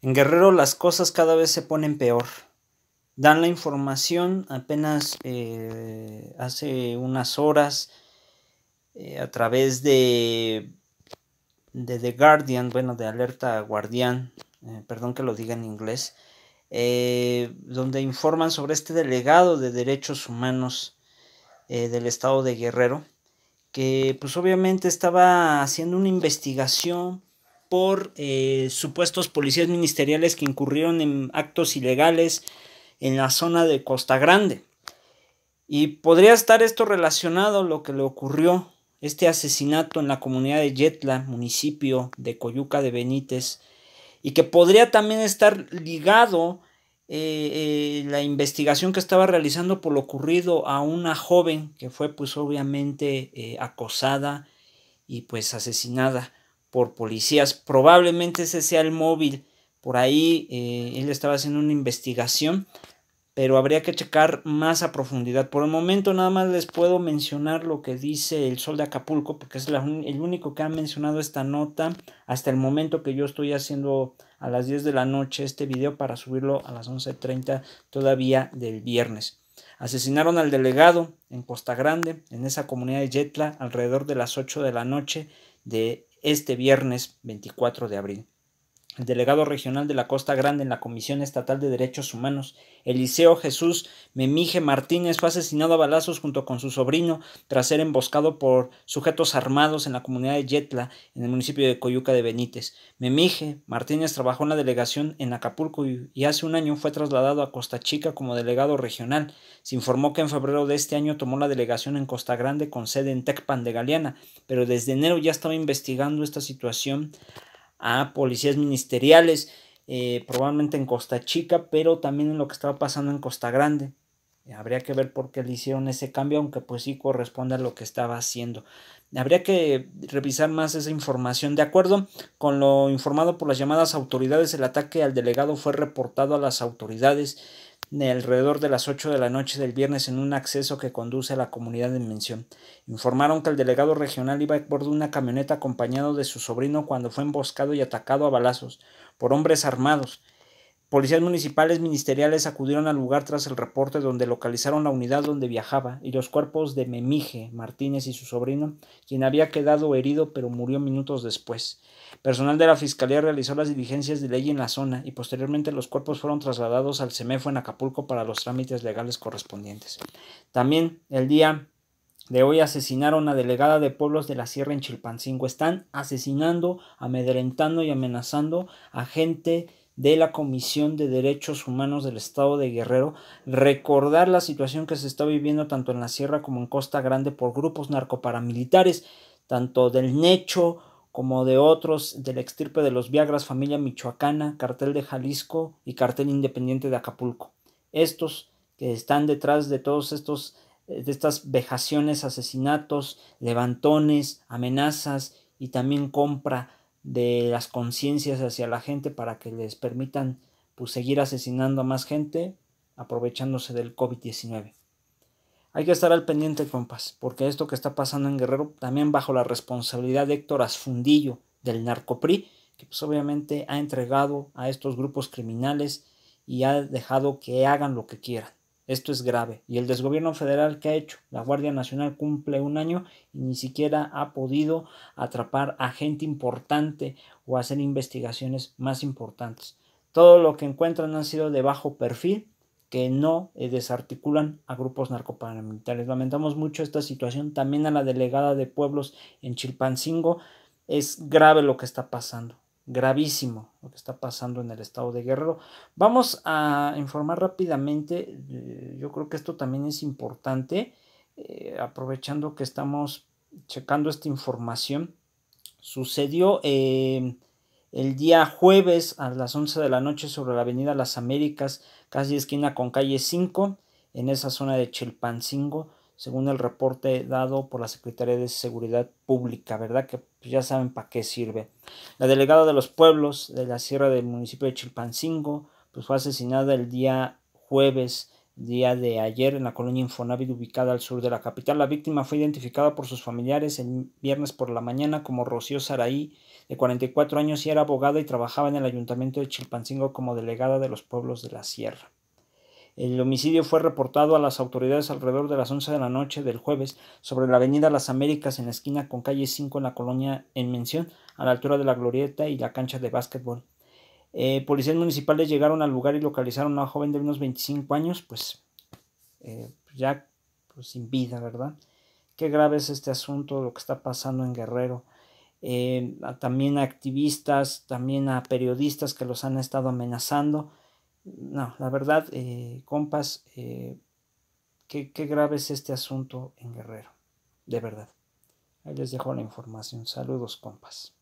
En Guerrero las cosas cada vez se ponen peor. Dan la información apenas eh, hace unas horas eh, a través de, de The Guardian, bueno, de Alerta Guardián, eh, perdón que lo diga en inglés, donde informan sobre este delegado de derechos humanos del estado de Guerrero, que pues obviamente estaba haciendo una investigación por eh, supuestos policías ministeriales que incurrieron en actos ilegales en la zona de Costa Grande. Y podría estar esto relacionado a lo que le ocurrió, este asesinato en la comunidad de Yetla, municipio de Coyuca de Benítez, y que podría también estar ligado eh, eh, la investigación que estaba realizando por lo ocurrido a una joven que fue pues obviamente acosada y pues asesinada por policías. Probablemente ese sea el móvil. Por ahí eh, él estaba haciendo una investigación, pero habría que checar más a profundidad. Por el momento nada más les puedo mencionar lo que dice el Sol de Acapulco, porque es el único que ha mencionado esta nota hasta el momento que yo estoy haciendo a las 10 de la noche este video para subirlo a las 11.30 todavía del viernes. Asesinaron al delegado en Costa Grande, en esa comunidad de Yetla, alrededor de las 8 de la noche de este viernes 24 de abril delegado regional de la Costa Grande en la Comisión Estatal de Derechos Humanos, Eliseo Jesús Memije Martínez, fue asesinado a balazos junto con su sobrino tras ser emboscado por sujetos armados en la comunidad de Yetla, en el municipio de Coyuca de Benítez. Memije Martínez trabajó en la delegación en Acapulco y hace un año fue trasladado a Costa Chica como delegado regional. Se informó que en febrero de este año tomó la delegación en Costa Grande con sede en Tecpan de Galeana, pero desde enero ya estaba investigando esta situación a policías ministeriales, eh, probablemente en Costa Chica, pero también en lo que estaba pasando en Costa Grande. Habría que ver por qué le hicieron ese cambio, aunque pues sí corresponde a lo que estaba haciendo. Habría que revisar más esa información. De acuerdo con lo informado por las llamadas autoridades, el ataque al delegado fue reportado a las autoridades alrededor de las ocho de la noche del viernes en un acceso que conduce a la comunidad de mención. Informaron que el delegado regional iba a bordo de una camioneta acompañado de su sobrino cuando fue emboscado y atacado a balazos por hombres armados. Policías municipales ministeriales acudieron al lugar tras el reporte donde localizaron la unidad donde viajaba y los cuerpos de Memije Martínez y su sobrino, quien había quedado herido pero murió minutos después. Personal de la Fiscalía realizó las diligencias de ley en la zona y posteriormente los cuerpos fueron trasladados al CEMEFO en Acapulco para los trámites legales correspondientes. También el día de hoy asesinaron a delegada de pueblos de la sierra en Chilpancingo. Están asesinando, amedrentando y amenazando a gente de la Comisión de Derechos Humanos del Estado de Guerrero recordar la situación que se está viviendo tanto en la sierra como en Costa Grande por grupos narcoparamilitares, tanto del Necho como de otros del extirpe de los Viagras, familia michoacana, cartel de Jalisco y cartel independiente de Acapulco. Estos que están detrás de todos estos eh, de estas vejaciones, asesinatos, levantones, amenazas y también compra de las conciencias hacia la gente para que les permitan pues, seguir asesinando a más gente aprovechándose del COVID-19. Hay que estar al pendiente, compas, porque esto que está pasando en Guerrero, también bajo la responsabilidad de Héctor Asfundillo del Narcopri, que pues obviamente ha entregado a estos grupos criminales y ha dejado que hagan lo que quieran. Esto es grave. ¿Y el desgobierno federal que ha hecho? La Guardia Nacional cumple un año y ni siquiera ha podido atrapar a gente importante o hacer investigaciones más importantes. Todo lo que encuentran han sido de bajo perfil que no eh, desarticulan a grupos narcoparamilitares. Lamentamos mucho esta situación. También a la delegada de pueblos en Chilpancingo. Es grave lo que está pasando gravísimo lo que está pasando en el estado de Guerrero. Vamos a informar rápidamente yo creo que esto también es importante, eh, aprovechando que estamos checando esta información. Sucedió eh, el día jueves a las 11 de la noche sobre la avenida Las Américas, casi esquina con calle 5, en esa zona de Chilpancingo, según el reporte dado por la Secretaría de Seguridad Pública, ¿verdad? Que pues, ya saben para qué sirve. La delegada de los pueblos de la sierra del municipio de Chilpancingo, pues fue asesinada el día jueves día de ayer en la colonia Infonavit ubicada al sur de la capital. La víctima fue identificada por sus familiares el viernes por la mañana como Rocío Saraí, de 44 años y era abogada y trabajaba en el ayuntamiento de Chilpancingo como delegada de los pueblos de la sierra. El homicidio fue reportado a las autoridades alrededor de las 11 de la noche del jueves sobre la avenida Las Américas en la esquina con calle 5 en la colonia en mención, a la altura de la glorieta y la cancha de básquetbol. Eh, policías municipales llegaron al lugar y localizaron a una joven de unos 25 años, pues eh, ya pues, sin vida, ¿verdad? Qué grave es este asunto, lo que está pasando en Guerrero. Eh, también a activistas, también a periodistas que los han estado amenazando. No, la verdad, compas, qué, qué grave es este asunto en Guerrero, de verdad. Ahí les dejo la información. Saludos, compas.